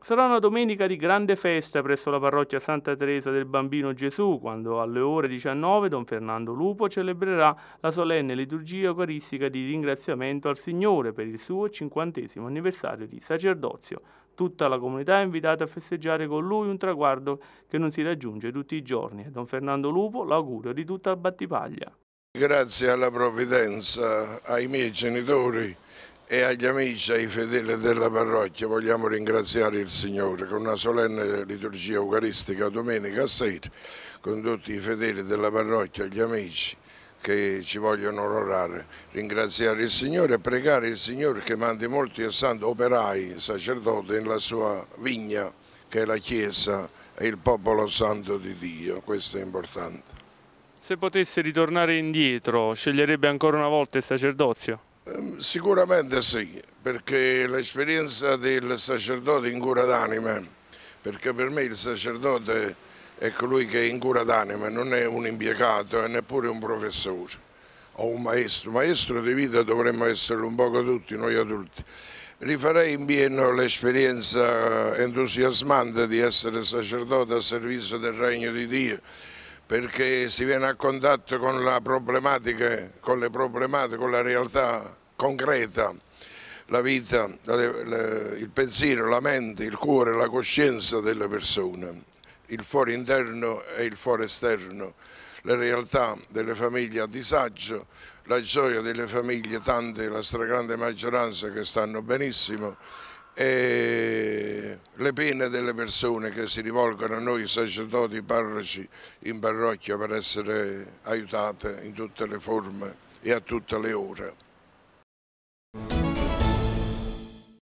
Sarà una domenica di grande festa presso la parrocchia Santa Teresa del Bambino Gesù, quando alle ore 19 Don Fernando Lupo celebrerà la solenne liturgia eucaristica di ringraziamento al Signore per il suo cinquantesimo anniversario di sacerdozio. Tutta la comunità è invitata a festeggiare con lui un traguardo che non si raggiunge tutti i giorni. Don Fernando Lupo l'augurio di tutta la Battipaglia. Grazie alla provvidenza, ai miei genitori, e agli amici, ai fedeli della parrocchia vogliamo ringraziare il Signore con una solenne liturgia eucaristica domenica sera con tutti i fedeli della parrocchia, gli amici che ci vogliono onorare, ringraziare il Signore e pregare il Signore che mandi molti e santi operai, sacerdoti nella sua vigna che è la Chiesa e il popolo santo di Dio, questo è importante. Se potesse ritornare indietro, sceglierebbe ancora una volta il sacerdozio? Ehm, sicuramente sì, perché l'esperienza del sacerdote in cura d'anima, perché per me il sacerdote è colui che è in cura d'anima, non è un impiegato e neppure un professore o un maestro. Maestro di vita dovremmo essere un poco tutti, noi adulti. Rifarei in pieno l'esperienza entusiasmante di essere sacerdote a servizio del Regno di Dio perché si viene a contatto con, con le problematiche, con la realtà concreta, la vita, il pensiero, la mente, il cuore, la coscienza delle persone, il fuori interno e il fuori esterno, la realtà delle famiglie a disagio, la gioia delle famiglie, tante, la stragrande maggioranza che stanno benissimo e le pene delle persone che si rivolgono a noi sacerdoti parroci in parrocchia per essere aiutate in tutte le forme e a tutte le ore.